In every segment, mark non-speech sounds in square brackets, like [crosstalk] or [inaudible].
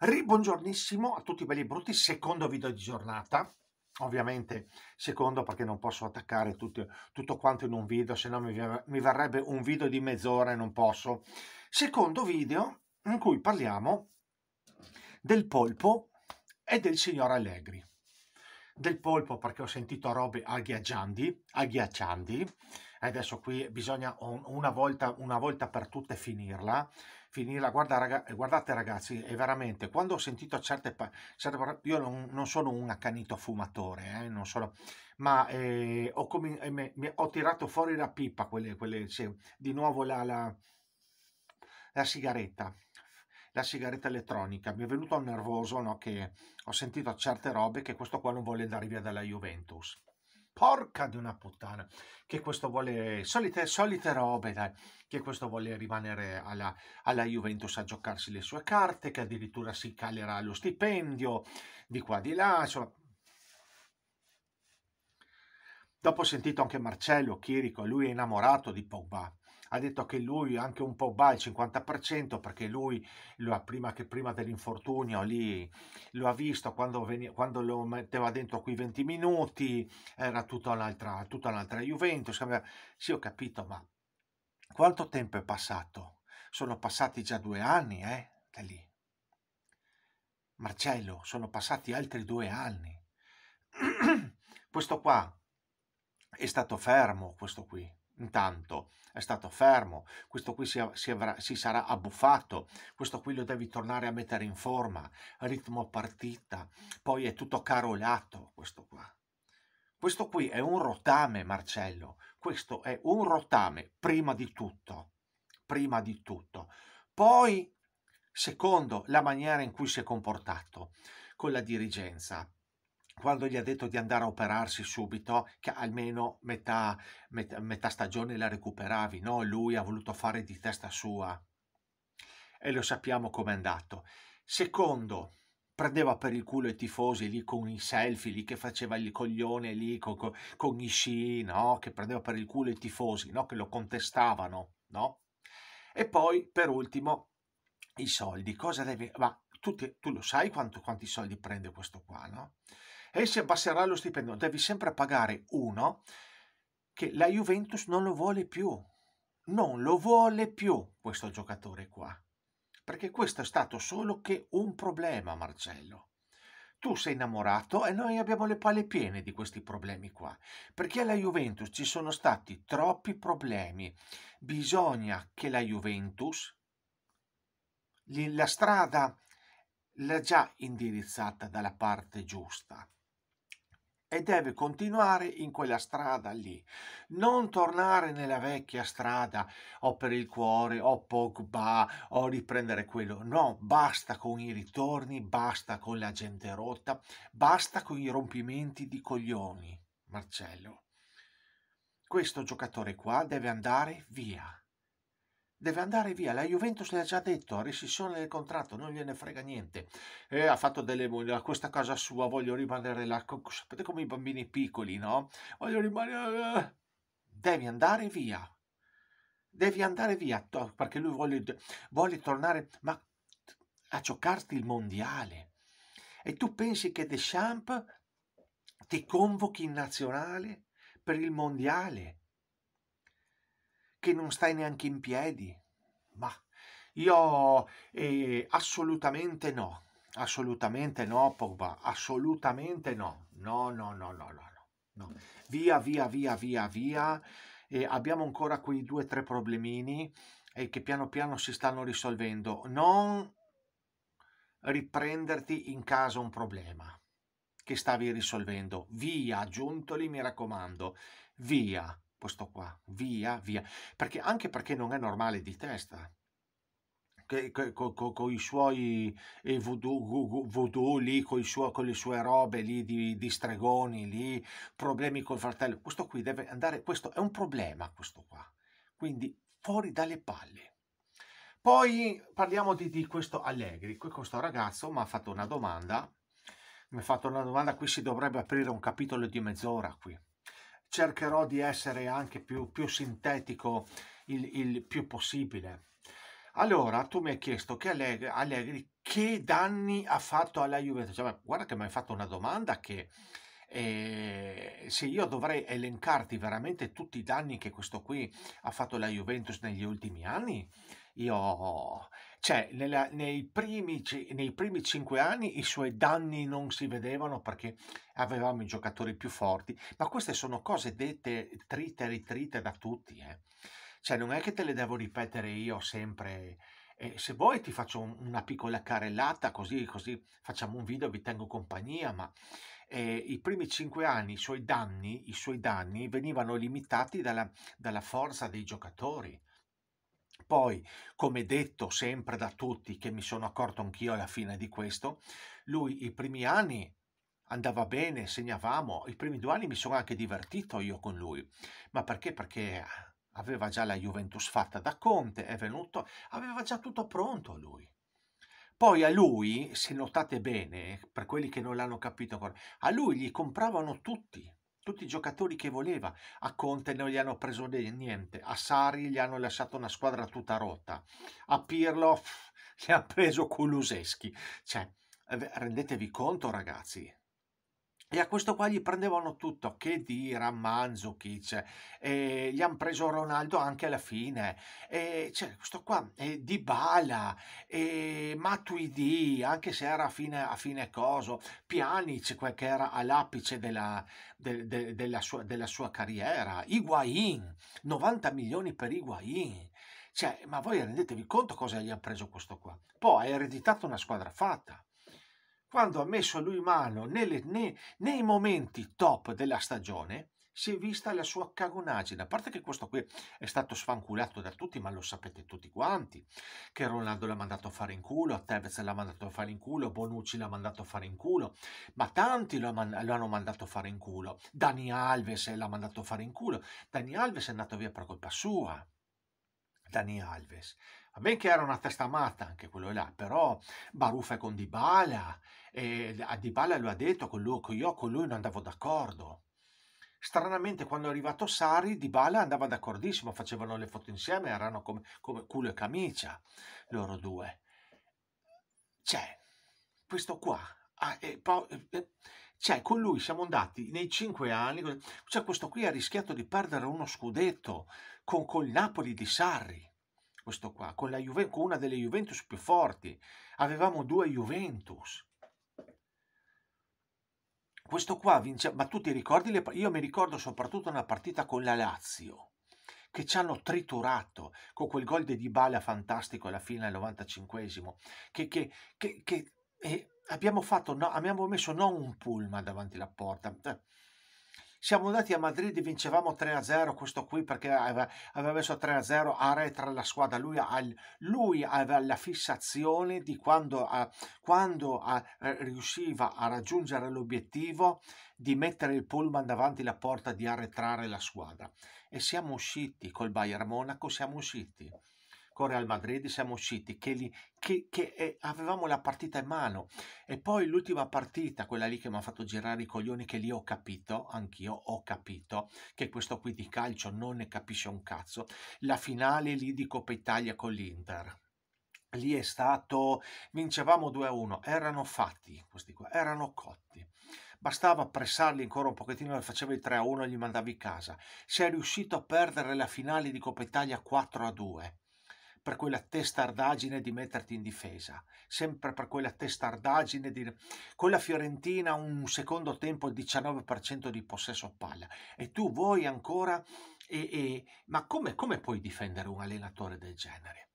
Ribongiornissimo a tutti belli e brutti, secondo video di giornata, ovviamente secondo perché non posso attaccare tutto, tutto quanto in un video, se no mi, mi varrebbe un video di mezz'ora e non posso. Secondo video in cui parliamo del polpo e del signor Allegri. Del polpo perché ho sentito robe agghiacciandi, agghiaccianti, adesso qui bisogna una volta, una volta per tutte finirla, finirla. Guarda, raga, eh, guardate ragazzi, è veramente, quando ho sentito certe... certe io non, non, sono un accanito fumatore, eh, non sono, ma eh, ho, mi, eh, mi, ho, tirato fuori la pipa, quelle, quelle, sì, di nuovo la, la, la sigaretta la sigaretta elettronica. Mi è venuto nervoso no, che ho sentito certe robe che questo qua non vuole andare via dalla Juventus porca di una puttana, che questo vuole, solite, solite robe, dai, che questo vuole rimanere alla, alla, Juventus a giocarsi le sue carte, che addirittura si calerà lo stipendio, di qua di là, insomma. Dopo ho sentito anche Marcello Chirico, lui è innamorato di Pogba, ha detto che lui anche un po' va al 50% perché lui lo, ha prima, che prima dell'infortunio lì lo ha visto quando, veniva, quando lo metteva dentro qui 20 minuti era tutta un'altra, tutta un'altra Juventus sì ho capito ma quanto tempo è passato? sono passati già due anni eh, da lì Marcello sono passati altri due anni [clears throat] questo qua è stato fermo questo qui Intanto è stato fermo, questo qui si, si, avrà, si, sarà abbuffato, questo qui lo devi tornare a mettere in forma, ritmo partita, poi è tutto carolato questo qua. Questo qui è un rotame Marcello, questo è un rotame prima di tutto, prima di tutto. Poi, secondo, la maniera in cui si è comportato con la dirigenza, quando gli ha detto di andare a operarsi subito, che almeno metà, metà, metà stagione la recuperavi, no? Lui ha voluto fare di testa sua e lo sappiamo com'è andato. Secondo, prendeva per il culo i tifosi lì con i selfie, lì che faceva il coglione lì con, con, con i sci, no? Che prendeva per il culo i tifosi, no? Che lo contestavano, no? E poi, per ultimo, i soldi. Cosa deve... Ma tu, te, tu lo sai quanto, quanti soldi prende questo qua, no? e si abbasserà lo stipendio. Devi sempre pagare uno che la Juventus non lo vuole più. Non lo vuole più questo giocatore qua. Perché questo è stato solo che un problema, Marcello. Tu sei innamorato e noi abbiamo le palle piene di questi problemi qua. Perché alla Juventus ci sono stati troppi problemi. Bisogna che la Juventus, la strada l'ha già indirizzata dalla parte giusta e deve continuare in quella strada lì, non tornare nella vecchia strada o per il cuore o Pogba o riprendere quello. No, basta con i ritorni, basta con la gente rotta, basta con i rompimenti di coglioni, Marcello. Questo giocatore qua deve andare via deve andare via. La Juventus l'ha già detto, ha rescissione del contratto, non gliene frega niente. E eh, ha fatto delle a questa casa sua, voglio rimanere là. Sapete come i bambini piccoli, no? Voglio rimanere. Devi andare via. Devi andare via perché lui vuole, vuole tornare ma a giocarti il mondiale. E tu pensi che Deschamps ti convochi in nazionale per il mondiale? che non stai neanche in piedi. Ma io eh, assolutamente no, assolutamente no, Pogba, assolutamente no, no, no, no, no, no, no. Via, via, via, via, via. Eh, abbiamo ancora quei due o tre problemini eh, che piano piano si stanno risolvendo. Non riprenderti in casa un problema che stavi risolvendo. Via, giuntoli, mi raccomando, via questo qua, via, via, perché, anche perché non è normale di testa, con, con, con i suoi eh, voodoo, voodoo, lì, con, suo, con, le sue robe lì di, di, stregoni lì, problemi col fratello. Questo qui deve andare, questo è un problema, questo qua. Quindi fuori dalle palle. Poi parliamo di, di questo Allegri, questo ragazzo mi ha fatto una domanda, mi ha fatto una domanda, qui si dovrebbe aprire un capitolo di mezz'ora qui cercherò di essere anche più, più sintetico il, il, più possibile. Allora, tu mi hai chiesto che Allegri, Allegri che danni ha fatto alla Juventus? Cioè, guarda che mi hai fatto una domanda che eh, se io dovrei elencarti veramente tutti i danni che questo qui ha fatto la Juventus negli ultimi anni, io cioè, nella, nei, primi, nei primi cinque anni i suoi danni non si vedevano perché avevamo i giocatori più forti, ma queste sono cose dette trite e ritrite da tutti. Eh. Cioè, non è che te le devo ripetere io sempre. Eh, se vuoi ti faccio una piccola carellata così, così facciamo un video, e vi tengo compagnia, ma eh, i primi cinque anni i suoi danni, i suoi danni venivano limitati dalla, dalla forza dei giocatori poi, come detto sempre da tutti, che mi sono accorto anch'io alla fine di questo, lui i primi anni andava bene, segnavamo, i primi due anni mi sono anche divertito io con lui, ma perché? Perché aveva già la Juventus fatta da Conte, è venuto, aveva già tutto pronto lui. Poi a lui, se notate bene, per quelli che non l'hanno capito ancora, a lui gli compravano tutti, tutti i giocatori che voleva. A Conte non gli hanno preso niente, a Sari gli hanno lasciato una squadra tutta rotta, a Pirlo gli ha preso Kuluseschi. Cioè, eh, rendetevi conto ragazzi, e a questo qua gli prendevano tutto, che Dira, Manzukic, gli hanno preso Ronaldo anche alla fine, e, cioè, questo qua, eh, Dybala, eh, Matuidi, anche se era a fine, a fine coso, Pjanic, quel che era all'apice della, de, de, della, sua, della sua carriera, Higuain, 90 milioni per Higuain, cioè, ma voi rendetevi conto cosa gli ha preso questo qua? Poi ha ereditato una squadra fatta quando ha messo lui mano nelle, nei, nei, momenti top della stagione, si è vista la sua cagonaggine. A parte che questo qui è stato sfanculato da tutti, ma lo sapete tutti quanti, che Ronaldo l'ha mandato a fare in culo, Tevez l'ha mandato a fare in culo, Bonucci l'ha mandato a fare in culo, ma tanti lo, man- lo hanno mandato a fare in culo. Dani Alves l'ha mandato a fare in culo. Dani Alves è andato via per colpa sua. Dani Alves. A me che era una testa matta anche quello là, però baruffa è con Dybala, e a Dybala lo ha detto, con lui, io con lui non andavo d'accordo. Stranamente quando è arrivato Sari, Dybala andava d'accordissimo, facevano le foto insieme, erano come, come culo e camicia, loro due. C'è, cioè, questo qua, ah, e poi... E, cioè, con lui siamo andati nei cinque anni. Cioè, questo qui ha rischiato di perdere uno scudetto con col Napoli di Sarri questo qua, con, Juve, con una delle Juventus più forti. Avevamo due Juventus. Questo qua vince, ma tu ti ricordi, le, io mi ricordo soprattutto una partita con la Lazio, che ci hanno triturato con quel gol di Dybala fantastico alla fine al 95esimo, che, che, che, che eh, abbiamo, fatto, no, abbiamo messo non un pullman davanti alla porta, siamo andati a Madrid, e vincevamo 3-0, questo qui perché aveva, aveva messo 3-0 a retra la squadra, lui, al, lui, aveva la fissazione di quando, a, quando a, eh, riusciva a raggiungere l'obiettivo di mettere il pullman davanti alla porta di arretrare la squadra. E siamo usciti col Bayern Monaco, siamo usciti con Real Madrid siamo usciti, che, li, che, che eh, avevamo la partita in mano. E poi l'ultima partita, quella lì che mi ha fatto girare i coglioni, che lì ho capito, anch'io ho capito, che questo qui di calcio non ne capisce un cazzo, la finale lì di Coppa Italia con l'Inter lì è stato vincevamo 2 a 1 erano fatti questi qua erano cotti bastava pressarli ancora un pochettino e facevi 3 a 1 e gli mandavi a casa sei riuscito a perdere la finale di Coppa Italia 4 a 2 per quella testardaggine di metterti in difesa, sempre per quella testardaggine di... Con la Fiorentina un secondo tempo il 19% di possesso palla e tu vuoi ancora... E, e... Ma come, come, puoi difendere un allenatore del genere?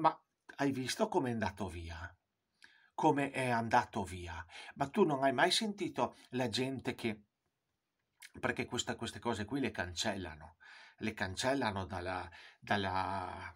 ma hai visto come è andato via? Come è andato via? Ma tu non hai mai sentito la gente che... Perché questa, queste cose qui le cancellano, le cancellano dalla, dalla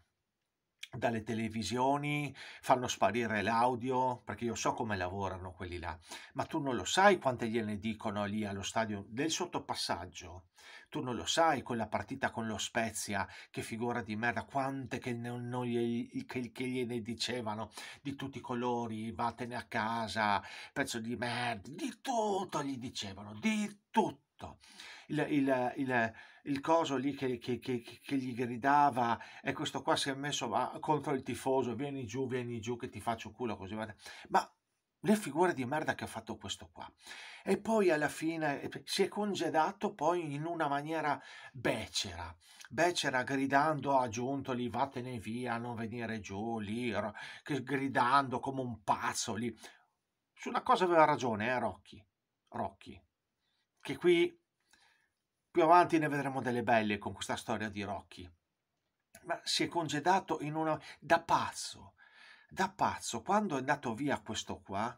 dalle televisioni, fanno sparire l'audio, perché io so come lavorano quelli là, ma tu non lo sai quante gliene dicono lì allo stadio del sottopassaggio, tu non lo sai quella partita con lo Spezia, che figura di merda, quante che, non, non gli, che, che gliene dicevano di tutti i colori, vattene a casa, pezzo di merda, di tutto gli dicevano, di tutto fatto. Il, il, il, il coso lì che, che, che, che, gli gridava e eh, questo qua si è messo a, contro il tifoso, vieni giù, vieni giù che ti faccio culo così. Ma le figure di merda che ha fatto questo qua. E poi alla fine eh, si è congedato poi in una maniera becera, becera gridando a lì vattene via, non venire giù lì, gridando come un pazzo lì. Su una cosa aveva ragione, eh, Rocchi. Rocchi che qui più avanti ne vedremo delle belle con questa storia di Rocky. Ma si è congedato in una... da pazzo, da pazzo. Quando è andato via questo qua,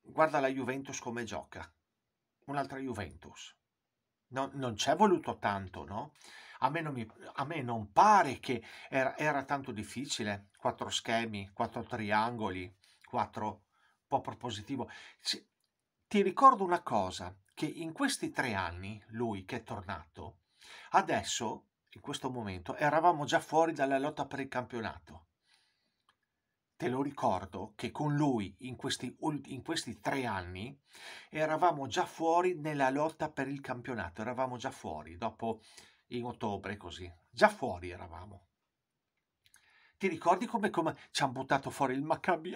guarda la Juventus come gioca. Un'altra Juventus. No, non ci è voluto tanto, no? A me non, mi, a me non pare che era, era, tanto difficile. Quattro schemi, quattro triangoli, quattro... un po' propositivo ti ricordo una cosa, che in questi tre anni, lui che è tornato, adesso, in questo momento, eravamo già fuori dalla lotta per il campionato. Te lo ricordo che con lui in questi, in questi tre anni eravamo già fuori nella lotta per il campionato, eravamo già fuori, dopo in ottobre così, già fuori eravamo. Ti ricordi come, come ci hanno buttato fuori il Maccabi?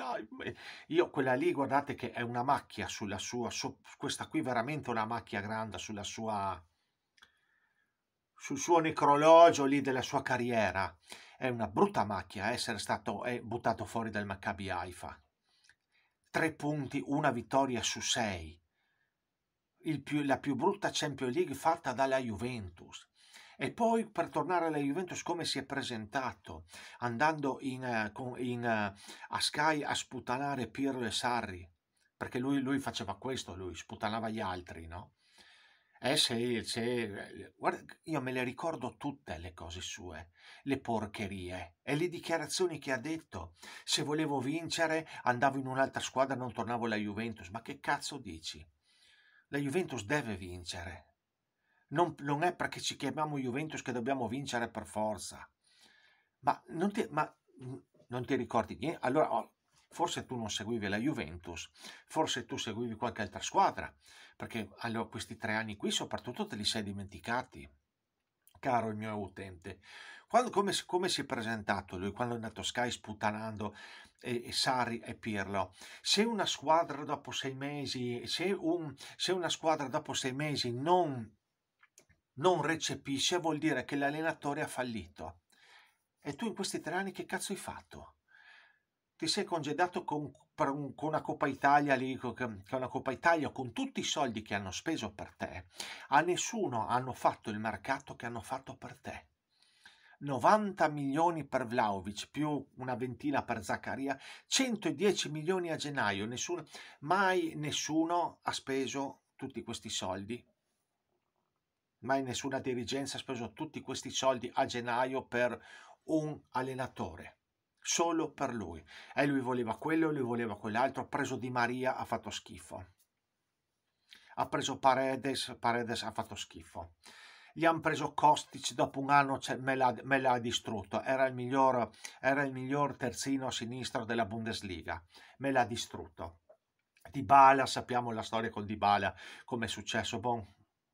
Io quella lì, guardate che è una macchia sulla sua, su, questa qui veramente una macchia grande sulla sua, sul suo necrologio lì della sua carriera. È una brutta macchia eh, essere stato eh, buttato fuori dal Maccabi Haifa. Tre punti, una vittoria su sei. Più, la più brutta Champions League fatta dalla Juventus. E poi per tornare alla Juventus come si è presentato, andando in, eh, in, eh, a Sky a sputanare Pirlo e Sarri, perché lui, lui faceva questo, lui sputanava gli altri, no? Eh sì, sì. Guarda, io me le ricordo tutte le cose sue, le porcherie e le dichiarazioni che ha detto. Se volevo vincere andavo in un'altra squadra, non tornavo alla Juventus. Ma che cazzo dici? La Juventus deve vincere, non, non è perché ci chiamiamo Juventus che dobbiamo vincere per forza. Ma non ti, ma, non ti ricordi niente? Allora, oh, forse tu non seguivi la Juventus, forse tu seguivi qualche altra squadra, perché allora questi tre anni qui soprattutto te li sei dimenticati, caro il mio utente. Quando, come, come, si è presentato lui quando è andato Sky sputanando e, e Sari e Pirlo? Se una squadra dopo sei mesi, se, un, se una squadra dopo sei mesi non non recepisce vuol dire che l'allenatore ha fallito. E tu in questi tre anni che cazzo hai fatto? Ti sei congedato con, con una Coppa Italia lì, con una Coppa Italia con tutti i soldi che hanno speso per te. A nessuno hanno fatto il mercato che hanno fatto per te. 90 milioni per Vlaovic più una ventina per Zaccaria, 110 milioni a gennaio, nessuno, mai nessuno ha speso tutti questi soldi mai nessuna dirigenza ha speso tutti questi soldi a gennaio per un allenatore, solo per lui. E lui voleva quello, lui voleva quell'altro, ha preso Di Maria, ha fatto schifo. Ha preso Paredes, Paredes ha fatto schifo. Gli hanno preso Kostic, dopo un anno me l'ha, distrutto, era il, miglior, era il miglior terzino sinistro della Bundesliga, me l'ha distrutto. Dybala, sappiamo la storia con Dybala, come è successo, bon,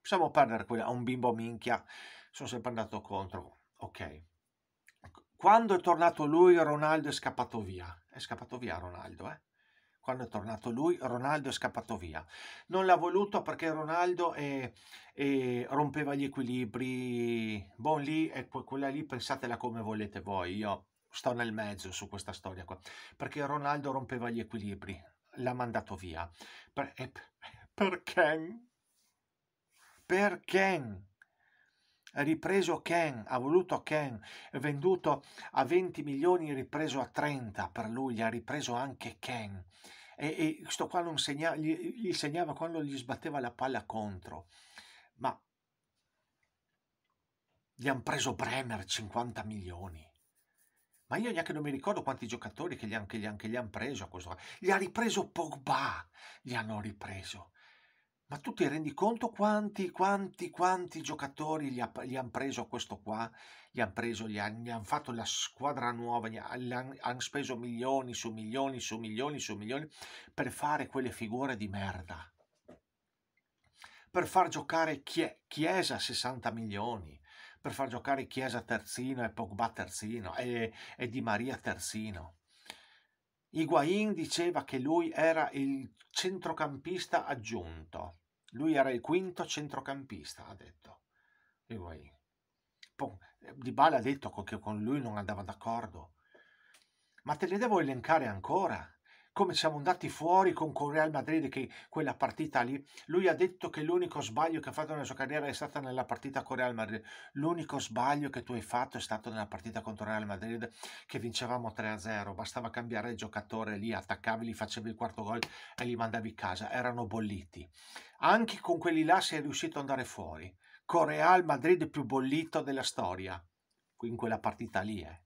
possiamo perdere quella, a un bimbo minchia, sono sempre andato contro, ok. Quando è tornato lui Ronaldo è scappato via, è scappato via Ronaldo, eh quando è tornato lui, Ronaldo è scappato via. Non l'ha voluto perché Ronaldo eh, eh, rompeva gli equilibri. Bon, lì e quella lì pensatela come volete voi. Io sto nel mezzo su questa storia qua. Perché Ronaldo rompeva gli equilibri, l'ha mandato via. Per, eh, perché? per Ken. Ripreso Ken, ha voluto Ken, venduto a 20 milioni, ripreso a 30 per lui, ha ripreso anche Ken. E, e sto qua non segna, gli, gli segnava quando gli sbatteva la palla contro. Ma gli hanno preso Bremer 50 milioni. Ma io neanche non mi ricordo quanti giocatori che gli hanno han, han preso a questo. Gli ha ripreso Pogba, gli hanno ripreso. Ma tu ti rendi conto quanti, quanti, quanti giocatori gli, ha, gli hanno preso questo qua? Gli hanno preso, gli hanno han fatto la squadra nuova, gli hanno han speso milioni su milioni su milioni su milioni per fare quelle figure di merda. Per far giocare chie, Chiesa 60 milioni, per far giocare Chiesa terzino e Pogba terzino e, e Di Maria terzino. Iguain diceva che lui era il centrocampista aggiunto lui era il quinto centrocampista, ha detto. Anyway. Di Bale ha detto che con lui non andava d'accordo. Ma te le devo elencare ancora come siamo andati fuori con Real Madrid che quella partita lì, lui ha detto che l'unico sbaglio che ha fatto nella sua carriera è stata nella partita con Real Madrid, l'unico sbaglio che tu hai fatto è stato nella partita contro Real Madrid che vincevamo 3-0, bastava cambiare il giocatore lì, attaccavi, li facevi il quarto gol e li mandavi a casa, erano bolliti. Anche con quelli là si è riuscito ad andare fuori, con Real Madrid più bollito della storia, in quella partita lì eh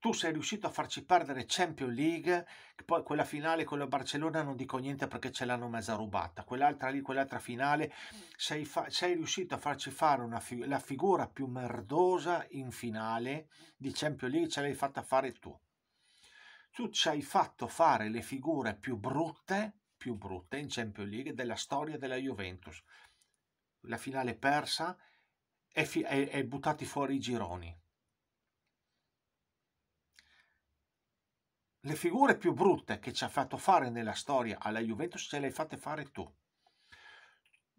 tu sei riuscito a farci perdere Champions League, poi quella finale con la Barcellona non dico niente perché ce l'hanno mezza rubata, quell'altra lì, quell'altra finale, sei, fa- sei riuscito a farci fare fi- la figura più merdosa in finale di Champions League, ce l'hai fatta fare tu. Tu ci hai fatto fare le figure più brutte, più brutte in Champions League della storia della Juventus. La finale persa e, fi- buttati fuori i gironi le figure più brutte che ci ha fatto fare nella storia alla Juventus ce le hai fatte fare tu.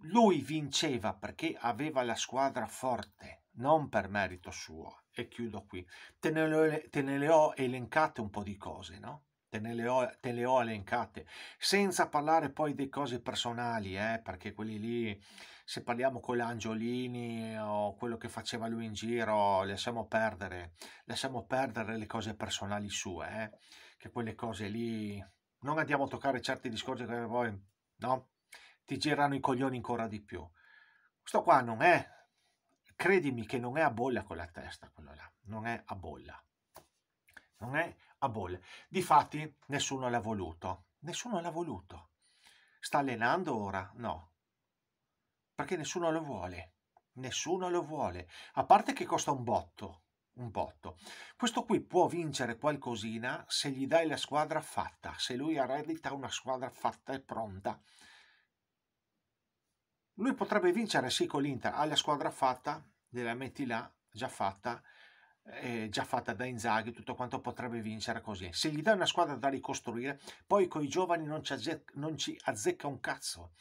Lui vinceva perché aveva la squadra forte, non per merito suo. E chiudo qui. Te ne, le, te ne le ho elencate un po' di cose, no? Te, ne ho, te le ho elencate, senza parlare poi di cose personali, eh, perché quelli lì, se parliamo con l'Angiolini o quello che faceva lui in giro, lasciamo perdere, lasciamo perdere le cose personali sue. Eh che quelle cose lì non andiamo a toccare certi discorsi che poi no, ti girano i coglioni ancora di più. Questo qua non è, credimi che non è a bolla con la testa, quello là, non è a bolla. Non è a bolla. Difatti nessuno l'ha voluto, nessuno l'ha voluto. Sta allenando ora? No. Perché nessuno lo vuole. Nessuno lo vuole. A parte che costa un botto, un botto. Questo qui può vincere qualcosina se gli dai la squadra fatta, se lui eredita una squadra fatta e pronta. Lui potrebbe vincere sì con l'Inter, ha la squadra fatta, gliela metti là, già fatta, eh, già fatta da Inzaghi, tutto quanto potrebbe vincere così. Se gli dai una squadra da ricostruire, poi con i giovani non ci, azzecca, non ci azzecca un cazzo.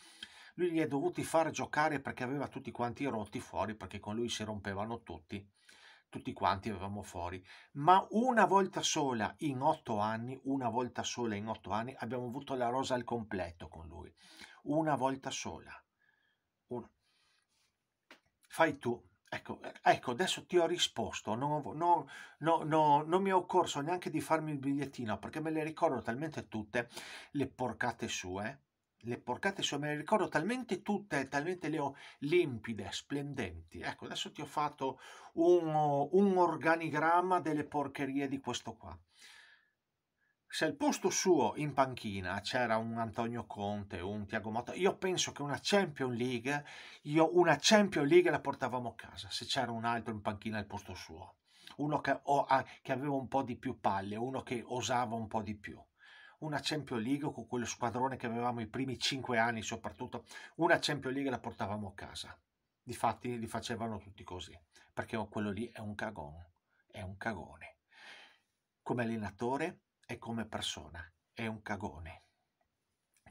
Lui li è dovuti far giocare perché aveva tutti quanti rotti fuori, perché con lui si rompevano tutti tutti quanti avevamo fuori, ma una volta sola in otto anni, una volta sola in otto anni abbiamo avuto la rosa al completo con lui, una volta sola. Uno. Fai tu, ecco, eh, ecco, adesso ti ho risposto, non, non, non, non mi è occorso neanche di farmi il bigliettino perché me le ricordo talmente tutte le porcate sue le porcate sue me le ricordo talmente tutte, talmente le ho limpide, splendenti. Ecco, adesso ti ho fatto un, un organigramma delle porcherie di questo qua. Se al posto suo in panchina c'era un Antonio Conte, un Tiago Motta, io penso che una Champions League, io una Champions League la portavamo a casa, se c'era un altro in panchina al posto suo. Uno che, o, che aveva un po' di più palle, uno che osava un po' di più una Champions League con quello squadrone che avevamo i primi cinque anni soprattutto, una Champions League la portavamo a casa. Difatti li facevano tutti così, perché quello lì è un cagone, è un cagone. Come allenatore e come persona, è un cagone.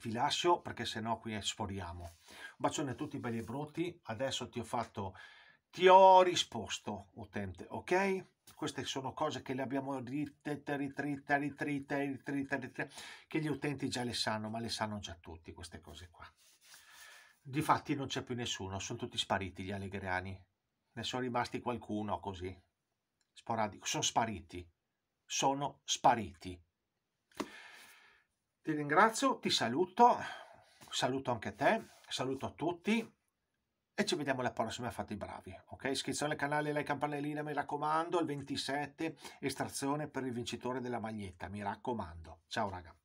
Vi lascio perché sennò qui esforiamo. Un bacione a tutti belli e brutti, adesso ti ho fatto, ti ho risposto utente, ok? Queste sono cose che le abbiamo dette, ritrite, ritrite, ritrite, ritrite, che gli utenti già le sanno, ma le sanno già tutti queste cose qua. Difatti non c'è più nessuno, sono tutti spariti gli allegriani. Ne sono rimasti qualcuno così, sporadico. Sono spariti, sono spariti. Ti ringrazio, ti saluto, saluto anche te, saluto a tutti e ci vediamo alla prossima fate i bravi ok iscrizione al canale e la campanellina mi raccomando il 27 estrazione per il vincitore della maglietta mi raccomando ciao raga